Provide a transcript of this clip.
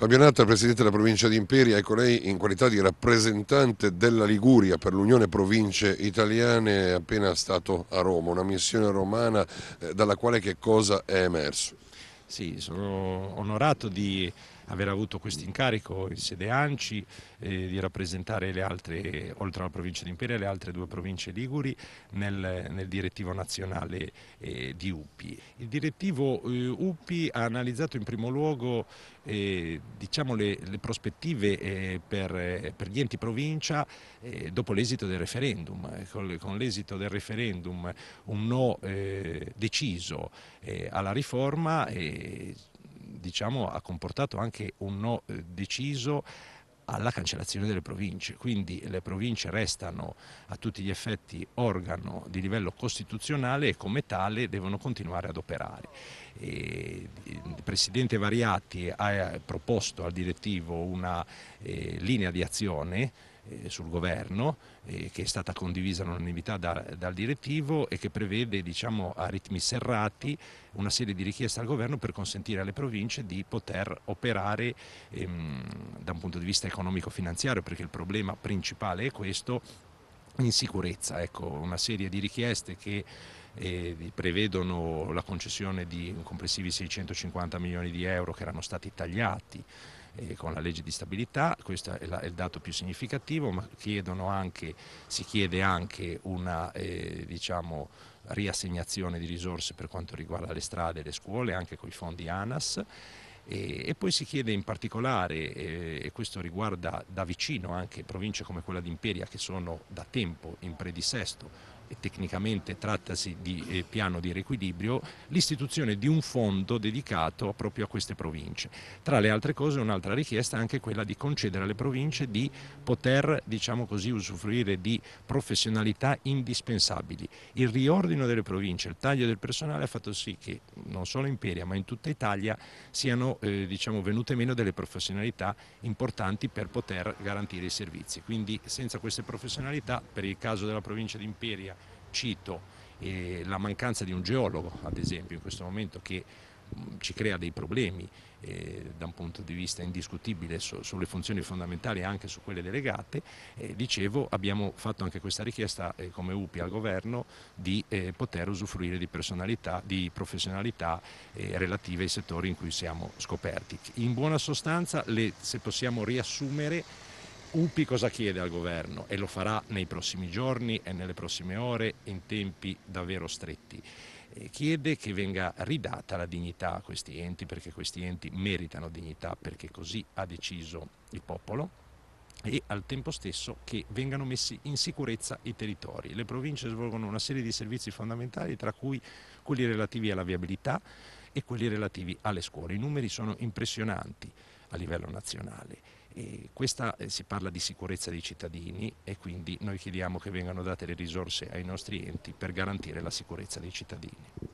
Fabio Natta, Presidente della provincia di Imperia, ecco lei in qualità di rappresentante della Liguria per l'Unione Province Italiane è appena stato a Roma, una missione romana eh, dalla quale che cosa è emerso? Sì, sono onorato di aver avuto questo incarico in sede ANCI eh, di rappresentare le altre, oltre alla provincia di Imperia, le altre due province liguri nel, nel direttivo nazionale eh, di UPI. Il direttivo eh, UPI ha analizzato in primo luogo eh, diciamo le, le, prospettive eh, per, eh, per, gli enti provincia dopo l'esito del referendum. Con, con l'esito del referendum un no deciso alla riforma diciamo, ha comportato anche un no eh, deciso alla cancellazione delle province, quindi le province restano a tutti gli effetti organo di livello costituzionale e come tale devono continuare ad operare. E eh, il Presidente Variati ha eh, proposto al direttivo una eh, linea di azione eh, sul governo eh, che è stata condivisa all'unanimità da, dal direttivo e che prevede diciamo, a ritmi serrati una serie di richieste al governo per consentire alle province di poter operare ehm, da un punto di vista economico-finanziario perché il problema principale è questo in sicurezza, ecco, una serie di richieste che eh, prevedono la concessione di complessivi 650 milioni di euro che erano stati tagliati eh, con la legge di stabilità, questo è, la, è il dato più significativo, ma anche, si chiede anche una eh, diciamo, riassegnazione di risorse per quanto riguarda le strade e le scuole, anche con i fondi ANAS. E, poi si chiede in particolare, eh, e questo riguarda da vicino anche province come quella di Imperia che sono da tempo in predisesto e tecnicamente trattasi di eh, piano di riequilibrio, l'istituzione di un fondo dedicato proprio a queste province. Tra le altre cose un'altra richiesta è anche quella di concedere alle province di poter, diciamo così, usufruire di professionalità indispensabili. Il riordino delle province, il taglio del personale ha fatto sì che non solo in Peria ma in tutta Italia siano eh, diciamo, venute meno delle professionalità importanti per poter garantire i servizi. Quindi senza queste professionalità, per il caso della provincia di Imperia Cito eh, la mancanza di un geologo, ad esempio, in questo momento che mm, ci crea dei problemi eh, da un punto di vista indiscutibile su, sulle funzioni fondamentali e anche su quelle delegate, eh, dicevo abbiamo fatto anche questa richiesta eh, come UPI al governo di eh, poter usufruire di, personalità, di professionalità eh, relative ai settori in cui siamo scoperti. In buona sostanza, le, se possiamo riassumere, UPI cosa chiede al governo e lo farà nei prossimi giorni e nelle prossime ore in tempi davvero stretti eh, chiede che venga ridata la dignità a questi enti perché questi enti meritano dignità perché così ha deciso il popolo e al tempo stesso che vengano messi in sicurezza i territori. Le province svolgono una serie di servizi fondamentali tra cui quelli relativi alla viabilità e quelli relativi alle scuole. I numeri sono impressionanti a livello nazionale e questa eh, si parla di sicurezza dei cittadini e quindi noi chiediamo che vengano date le risorse ai nostri enti per garantire la sicurezza dei cittadini.